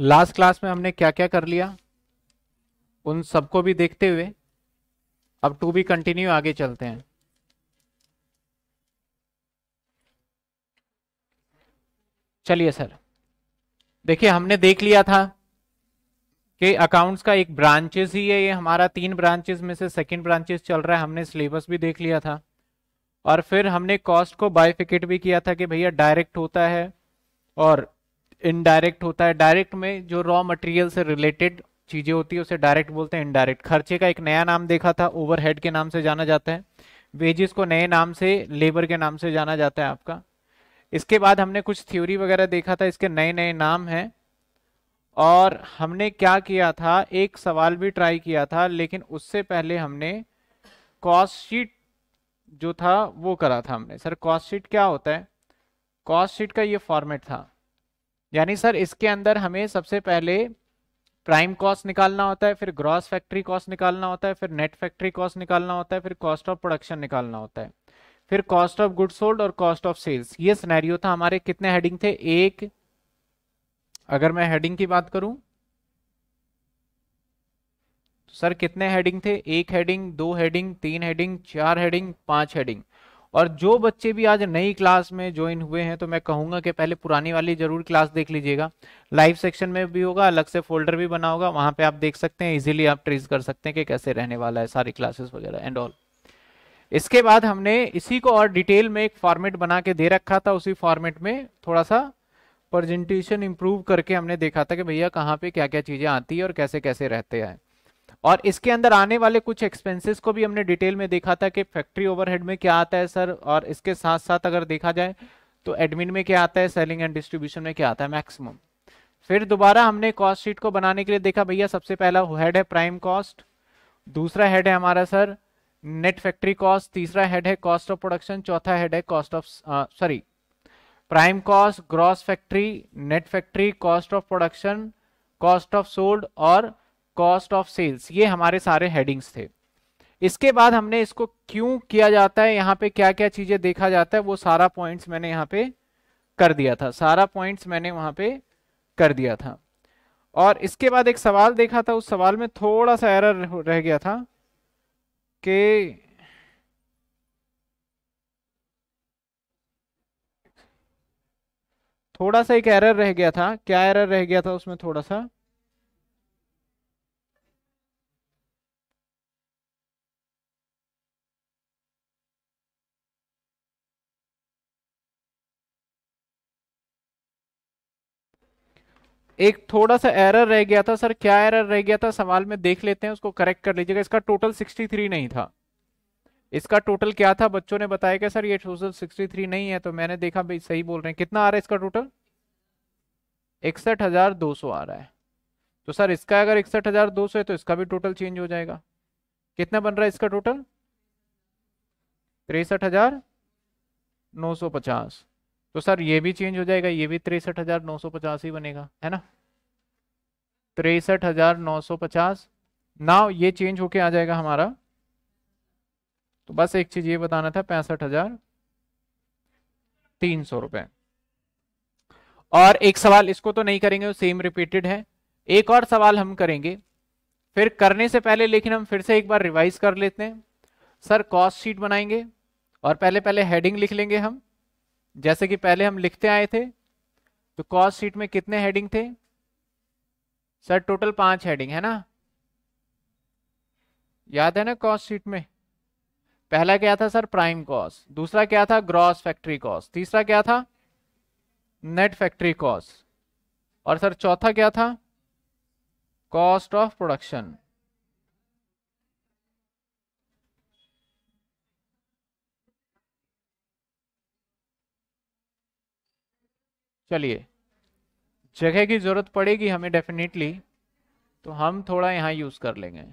last class में हमने क्या क्या कर लिया उन सबको भी देखते हुए अब टू बी कंटिन्यू आगे चलते हैं चलिए सर देखिए हमने देख लिया था कि अकाउंट्स का एक ब्रांचेस ही है ये हमारा तीन ब्रांचेस में से सेकंड ब्रांचेस चल रहा है हमने सिलेबस भी देख लिया था और फिर हमने कॉस्ट को बाइफिकेट भी किया था कि भैया डायरेक्ट होता है और इनडायरेक्ट होता है डायरेक्ट में जो रॉ मटेरियल से रिलेटेड चीजें होती है उसे डायरेक्ट बोलते हैं इनडायरेक्ट खर्चे का एक नया नाम देखा था ओवरहेड के नाम से जाना जाता है वेजेस को नए नाम से लेबर के नाम से जाना जाता है आपका इसके बाद हमने कुछ थ्योरी वगैरह देखा था इसके नए नए नाम हैं और हमने क्या किया था एक सवाल भी ट्राई किया था लेकिन उससे पहले हमने कॉस्ट शीट जो था वो करा था हमने सर कॉस्ट शीट क्या होता है कॉस्ट शीट का ये फॉर्मेट था यानी सर इसके अंदर हमें सबसे पहले प्राइम कॉस्ट निकालना होता है फिर ग्रॉस फैक्ट्री कॉस्ट निकालना होता है फिर नेट फैक्ट्री कॉस्ट निकालना होता है फिर कॉस्ट ऑफ प्रोडक्शन निकालना होता है फिर कॉस्ट ऑफ गुड सोल्ड और कॉस्ट ऑफ सेल्स ये सिनेरियो था हमारे कितने हेडिंग थे एक अगर मैं हेडिंग की बात करूं तो सर कितने हेडिंग थे एक हेडिंग दो हेडिंग तीन हेडिंग चार हेडिंग पांच हेडिंग और जो बच्चे भी आज नई क्लास में ज्वाइन हुए हैं तो मैं कहूंगा कि पहले पुरानी वाली जरूर क्लास देख लीजिएगा लाइव सेक्शन में भी होगा अलग से फोल्डर भी बना होगा वहां पे आप देख सकते हैं इजीली आप ट्रेस कर सकते हैं कि कैसे रहने वाला है सारी क्लासेस वगैरह एंड ऑल इसके बाद हमने इसी को और डिटेल में एक फॉर्मेट बना के दे रखा था उसी फॉर्मेट में थोड़ा सा प्रेजेंटेशन इम्प्रूव करके हमने देखा था कि भैया कहाँ पे क्या क्या चीज़ें आती है और कैसे कैसे रहते हैं और इसके अंदर आने वाले कुछ एक्सपेंसेस को भी हमने डिटेल में देखा था कि फैक्ट्री ओवरहेड में क्या आता है सर और इसके साथ साथ अगर देखा जाए तो एडमिन में क्या आता है सेलिंग एंड डिस्ट्रीब्यूशन में क्या आता है मैक्सिमम फिर दोबारा हमने कॉस्ट शीट को बनाने के लिए देखा भैया सबसे पहला हेड है प्राइम कॉस्ट दूसरा हेड है हमारा सर नेट फैक्ट्री कॉस्ट तीसरा हेड है कॉस्ट ऑफ प्रोडक्शन चौथा हेड है cost of sorry prime cost gross factory net factory cost of production cost of sold और कॉस्ट ऑफ सेल्स ये हमारे सारे हेडिंग्स थे इसके बाद हमने इसको क्यों किया जाता है यहाँ पे क्या क्या चीजें देखा जाता है वो सारा पॉइंट्स मैंने यहाँ पे कर दिया था सारा पॉइंट्स मैंने वहां पे कर दिया था और इसके बाद एक सवाल देखा था उस सवाल में थोड़ा सा एरर रह गया था कि थोड़ा सा एक एरर रह गया था क्या एरर रह गया था उसमें थोड़ा सा एक थोड़ा सा एरर रह गया था सर क्या एरर रह गया था सवाल में देख लेते हैं उसको करेक्ट कर लीजिएगा इसका टोटल 63 नहीं था इसका टोटल क्या था बच्चों ने बताया कि सर ये टोटल 63 नहीं है तो मैंने देखा भाई सही बोल रहे हैं कितना आ रहा है इसका टोटल इकसठ हजार दो सौ आ रहा है तो सर इसका अगर इकसठ हजार दो सौ है तो इसका भी टोटल चेंज हो जाएगा कितना बन रहा है इसका टोटल तिरसठ हजार नौ सौ पचास तो सर ये भी चेंज हो जाएगा ये भी तिरसठ हजार नौ सौ पचास ही बनेगा है ना तिरसठ हजार नौ सौ पचास ना ये चेंज होके आ जाएगा हमारा तो बस एक चीज ये बताना था पैंसठ हजार तीन सौ रुपए और एक सवाल इसको तो नहीं करेंगे वो सेम रिपीटेड है एक और सवाल हम करेंगे फिर करने से पहले लेकिन हम फिर से एक बार रिवाइज कर लेते हैं सर कॉस्ट शीट बनाएंगे और पहले पहले हेडिंग लिख लेंगे हम जैसे कि पहले हम लिखते आए थे तो कॉस्ट शीट में कितने हेडिंग थे सर टोटल पांच हेडिंग है ना याद है ना कॉस्ट शीट में पहला क्या था सर प्राइम कॉस्ट दूसरा क्या था ग्रॉस फैक्ट्री कॉस्ट तीसरा क्या था नेट फैक्ट्री कॉस्ट और सर चौथा क्या था कॉस्ट ऑफ प्रोडक्शन चलिए जगह की ज़रूरत पड़ेगी हमें डेफिनेटली तो हम थोड़ा यहाँ यूज़ कर लेंगे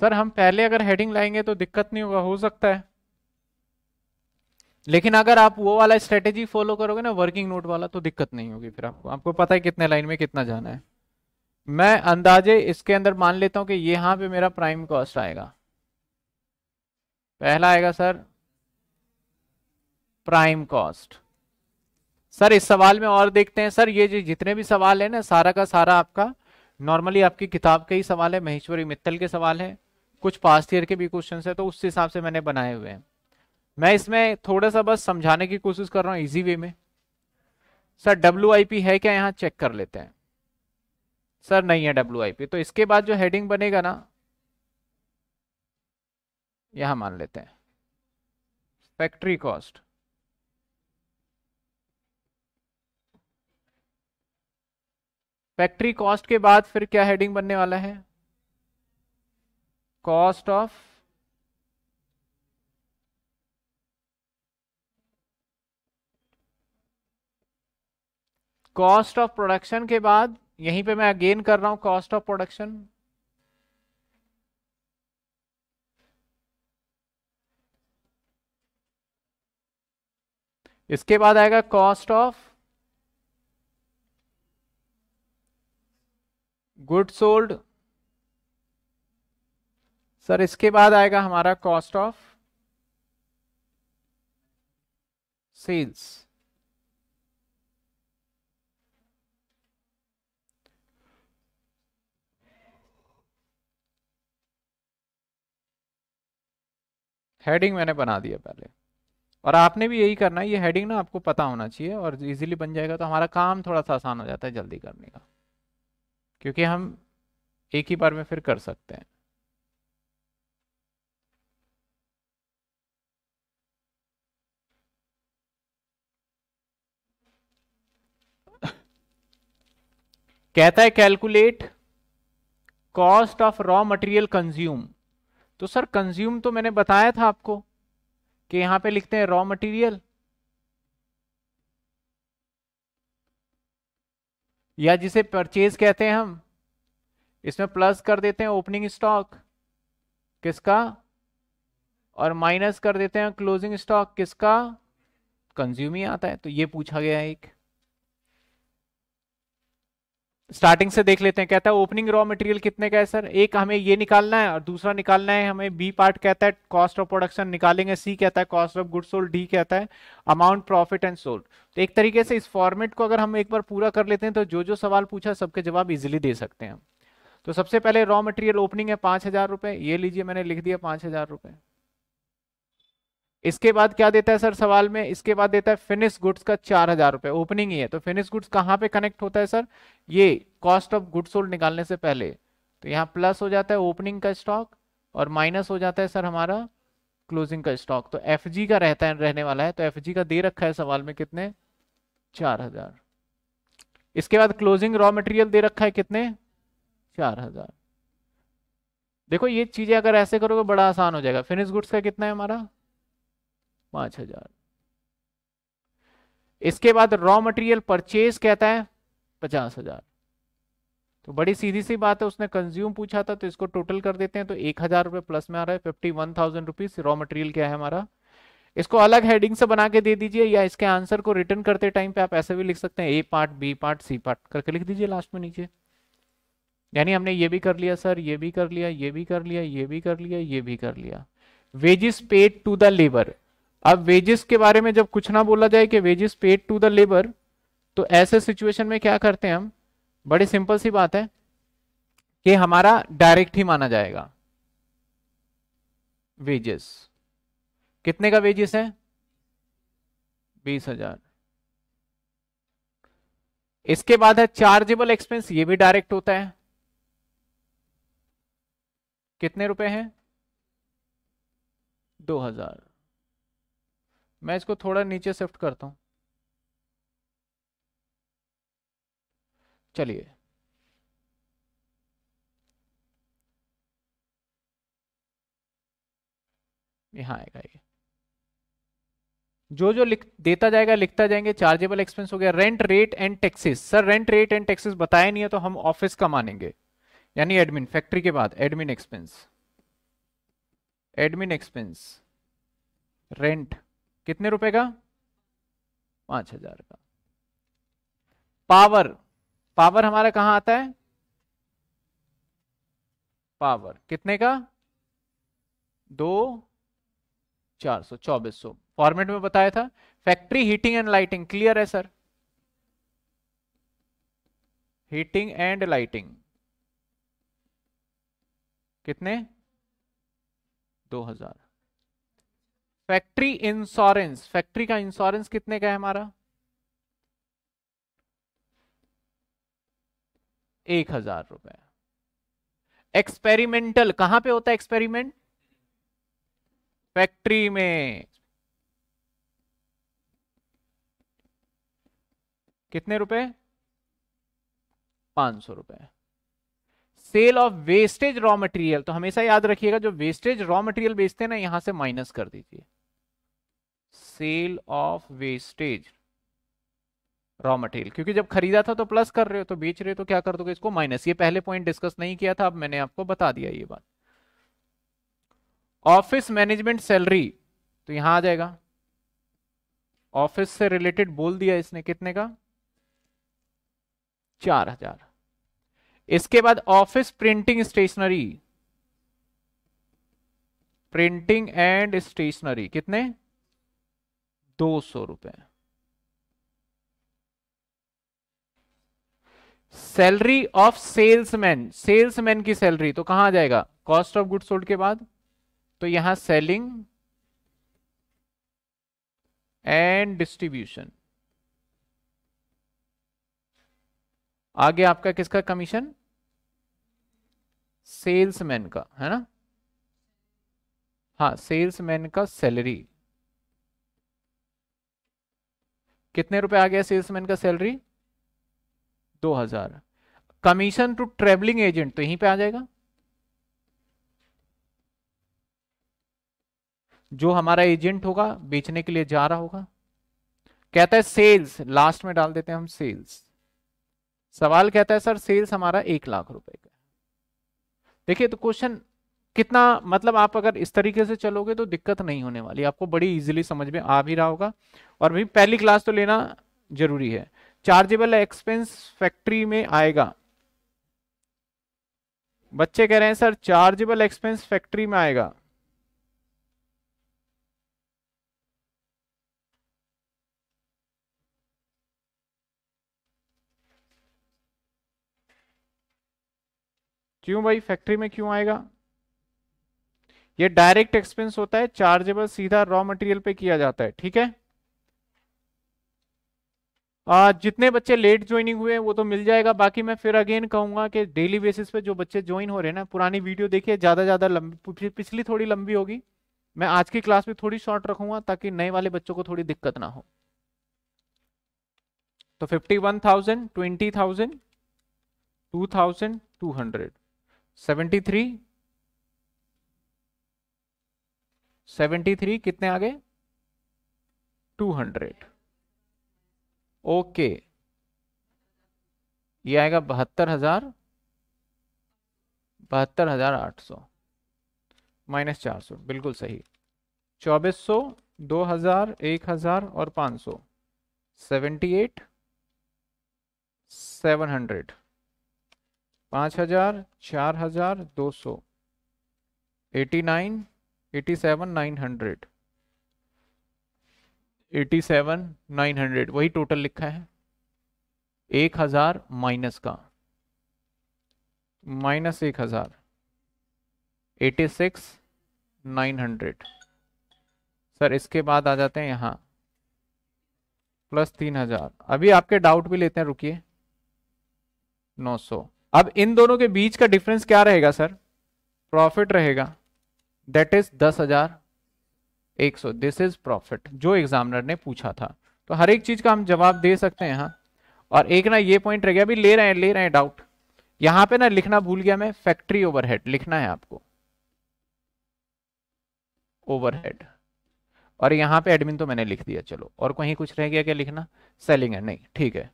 सर हम पहले अगर हेडिंग लाएंगे तो दिक्कत नहीं होगा हो सकता है लेकिन अगर आप वो वाला स्ट्रेटेजी फॉलो करोगे ना वर्किंग नोट वाला तो दिक्कत नहीं होगी फिर आपको आपको पता है कितने लाइन में कितना जाना है मैं अंदाजे इसके अंदर मान लेता हूं कि यहां पे मेरा प्राइम कॉस्ट आएगा पहला आएगा सर प्राइम कॉस्ट सर इस सवाल में और देखते हैं सर ये जो जितने भी सवाल है ना सारा का सारा आपका नॉर्मली आपकी किताब के ही सवाल है महेश्वरी मित्तल के सवाल है कुछ पास्ट ईयर के भी क्वेश्चन है तो उस हिसाब से मैंने बनाए हुए हैं मैं इसमें थोड़ा सा बस समझाने की कोशिश कर रहा हूँ इजी वे में सर डब्ल्यू है क्या यहाँ चेक कर लेते हैं सर नहीं है डब्ल्यू तो इसके बाद जो हेडिंग बनेगा ना यहां मान लेते हैं फैक्ट्री कॉस्ट फैक्ट्री कॉस्ट के बाद फिर क्या हेडिंग बनने वाला है cost of cost of production के बाद यहीं पे मैं अगेन कर रहा हूं कॉस्ट ऑफ प्रोडक्शन इसके बाद आएगा cost of good sold sir इसके बाद आएगा हमारा कॉस्ट ऑफ सेल्स हेडिंग मैंने बना दिया पहले और आपने भी यही करना है ये हेडिंग ना आपको पता होना चाहिए और इजीली बन जाएगा तो हमारा काम थोड़ा सा आसान हो जाता है जल्दी करने का क्योंकि हम एक ही बार में फिर कर सकते हैं कहता है calculate cost of raw material consume तो सर कंज्यूम तो मैंने बताया था आपको कि यहां पे लिखते हैं रॉ मटेरियल या जिसे परचेज कहते हैं हम इसमें प्लस कर देते हैं ओपनिंग स्टॉक किसका और माइनस कर देते हैं क्लोजिंग स्टॉक किसका कंज्यूम ही आता है तो ये पूछा गया है एक स्टार्टिंग से देख लेते हैं कहता है ओपनिंग रॉ मटेरियल कितने का है सर एक हमें ये निकालना है और दूसरा निकालना है हमें बी पार्ट कहता है कॉस्ट ऑफ प्रोडक्शन निकालेंगे सी कहता है cost of good sold D कहता है अमाउंट प्रॉफिट एंड सोल्ड तो एक तरीके से इस फॉर्मेट को अगर हम एक बार पूरा कर लेते हैं तो जो जो सवाल पूछा सबके जवाब इजिली दे सकते हैं तो सबसे पहले रॉ मटेरियल ओपनिंग है पांच हजार रुपए ये लीजिए मैंने लिख दिया पांच हजार रुपए इसके बाद क्या देता है सर सवाल में इसके बाद देता है फिनिश गुड्स का चार हजार रुपए ओपनिंग ही है तो फिनिश गुड्स कहाँ पे कनेक्ट होता है सर ये कॉस्ट ऑफ गुड्स सोल्ड निकालने से पहले तो यहाँ प्लस हो जाता है ओपनिंग का स्टॉक और माइनस हो जाता है सर हमारा क्लोजिंग का स्टॉक तो एफ का रहता है रहने वाला है तो एफ का दे रखा है सवाल में कितने चार हजार इसके बाद क्लोजिंग रॉ मटेरियल दे रखा है कितने चार हजार देखो ये चीजें अगर ऐसे करोगे बड़ा आसान हो जाएगा फिनिश गुड्स का कितना है हमारा पांच हजार इसके बाद रॉ मटेरियल परचेज कहता है पचास हजार तो बड़ी सीधी सी बात है उसने कंज्यूम पूछा था तो इसको टोटल कर देते हैं तो एक हजार रुपए प्लस में आ रहा है fifty one thousand rupees raw material क्या है हमारा इसको अलग हेडिंग से बना के दे दीजिए या इसके आंसर को रिटर्न करते टाइम पे आप ऐसे भी लिख सकते हैं A part B part C part करके लिख दीजिए लास्ट में नीचे यानी हमने ये भी कर लिया सर ये भी कर लिया ये भी कर लिया ये भी कर लिया ये भी कर लिया wages paid to the labour अब वेजेस के बारे में जब कुछ ना बोला जाए कि wages paid to the labour तो ऐसे सिचुएशन में क्या करते हैं हम बड़ी सिंपल सी बात है कि हमारा डायरेक्ट ही माना जाएगा वेजेस कितने का वेजेस है बीस हजार इसके बाद है चार्जेबल एक्सपेंस ये भी डायरेक्ट होता है कितने रुपए हैं दो हजार मैं इसको थोड़ा नीचे शिफ्ट करता हूं चलिए यहां आएगा ये जो जो लिख देता जाएगा लिखता जाएंगे चार्जेबल एक्सपेंस हो गया rent rate and taxes sir rent rate and taxes बताया नहीं है तो हम ऑफिस का मानेंगे यानी एडमिन फैक्ट्री के बाद admin expense admin expense rent कितने रुपए का पांच हजार का पावर पावर हमारा कहां आता है पावर कितने का दो चार सौ चौबीस सौ फॉर्मेट में बताया था factory heating and lighting clear है सर हीटिंग एंड लाइटिंग कितने दो हजार फैक्ट्री इंश्योरेंस फैक्ट्री का इंश्योरेंस कितने का है हमारा एक हजार रुपए एक्सपेरिमेंटल कहां पे होता है एक्सपेरिमेंट फैक्ट्री में कितने रुपए पांच सौ रुपए sale of wastage raw material तो हमेशा याद रखिएगा जो वेस्टेज रॉ मटेरियल बेचते हैं ना यहां से माइनस कर दीजिए sale of wastage raw material क्योंकि जब खरीदा था तो प्लस कर रहे हो तो बेच रहे हो तो क्या कर दोगे इसको माइनस ये पहले पॉइंट डिस्कस नहीं किया था अब मैंने आपको बता दिया ये बात ऑफिस मैनेजमेंट सैलरी तो यहां आ जाएगा ऑफिस से रिलेटेड बोल दिया इसने कितने का चार हजार इसके बाद office printing stationery printing and stationery कितने दो सौ रुपए सैलरी ऑफ सेल्समैन सेल्समैन की सैलरी तो कहां जाएगा कॉस्ट ऑफ गुड सोल्ड के बाद तो यहां सेलिंग एंड डिस्ट्रीब्यूशन आगे आपका किसका कमीशन सेल्समैन का है ना हाँ सेल्समैन का सैलरी कितने रुपए आ गया सेल्समैन का सैलरी दो हजार कमीशन टू ट्रेवलिंग एजेंट तो यहीं पे आ जाएगा जो हमारा एजेंट होगा बेचने के लिए जा रहा होगा कहता है सेल्स लास्ट में डाल देते हैं हम सेल्स सवाल कहता है सर सेल्स हमारा एक लाख रुपए का देखिए तो क्वेश्चन कितना मतलब आप अगर इस तरीके से चलोगे तो दिक्कत नहीं होने वाली आपको बड़ी इजीली समझ में आ भी रहा होगा और भाई पहली क्लास तो लेना जरूरी है चार्जेबल एक्सपेंस फैक्ट्री में आएगा बच्चे कह रहे हैं सर चार्जेबल एक्सपेंस फैक्ट्री में आएगा क्यों भाई फैक्ट्री में क्यों आएगा ये डायरेक्ट एक्सपेंस होता है चार्जेबल सीधा रॉ मटेरियल पे किया जाता है ठीक है आ, जितने बच्चे लेट ज्वाइनिंग हुए हैं वो तो मिल जाएगा बाकी मैं फिर अगेन कहूंगा कि डेली बेसिस पे जो बच्चे ज्वाइन हो रहे हैं ना पुरानी वीडियो देखिए ज्यादा ज्यादा पिछली थोड़ी लंबी होगी मैं आज की क्लास में थोड़ी शॉर्ट रखूंगा ताकि नए वाले बच्चों को थोड़ी दिक्कत ना हो तो fifty one thousand twenty thousand two thousand two hundred seventy three seventy three कितने आ गए टू हंड्रेड ओके ये आएगा बहत्तर हजार बहत्तर हजार आठ सौ माइनस चार सौ बिल्कुल सही चौबीस सौ दो हजार एक हजार और पाँच सौ सेवेंटी एट सेवन हंड्रेड पाँच हजार चार हजार दो सौ eighty nine eighty seven nine hundred eighty seven nine hundred वही टोटल लिखा है एक हजार माइनस का माइनस एक हजार eighty six nine hundred sir इसके बाद आ जाते हैं यहाँ प्लस तीन हजार अभी आपके डाउट भी लेते हैं रुकिए नौ सौ अब इन दोनों के बीच का डिफरेंस क्या रहेगा सर प्रॉफिट रहेगा दैट इज दस हजार एक सौ दिस इज प्रॉफिट जो एग्जामिनर ने पूछा था तो हर एक चीज का हम जवाब दे सकते हैं यहां और एक ना ये पॉइंट रह गया अभी ले रहे हैं ले रहे हैं डाउट यहां पे ना लिखना भूल गया मैं फैक्ट्री ओवरहेड लिखना है आपको ओवरहेड और यहां पे एडमिन तो मैंने लिख दिया चलो और कहीं कुछ रह गया क्या लिखना सेलिंग है नहीं ठीक है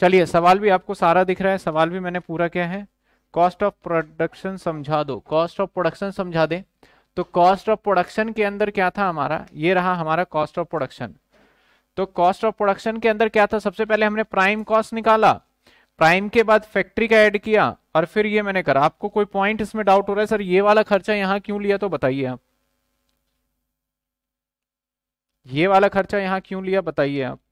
चलिए सवाल भी आपको सारा दिख रहा है सवाल भी मैंने पूरा किया है कॉस्ट ऑफ प्रोडक्शन समझा दो कॉस्ट ऑफ प्रोडक्शन समझा दें तो कॉस्ट ऑफ प्रोडक्शन के अंदर क्या था हमारा ये रहा हमारा कॉस्ट ऑफ प्रोडक्शन तो कॉस्ट ऑफ प्रोडक्शन के अंदर क्या था सबसे पहले हमने प्राइम कॉस्ट निकाला प्राइम के बाद फैक्ट्री का ऐड किया और फिर ये मैंने करा आपको कोई पॉइंट इसमें डाउट हो रहा है सर ये वाला खर्चा यहाँ क्यों लिया तो बताइए आप ये वाला खर्चा यहाँ क्यों लिया बताइए आप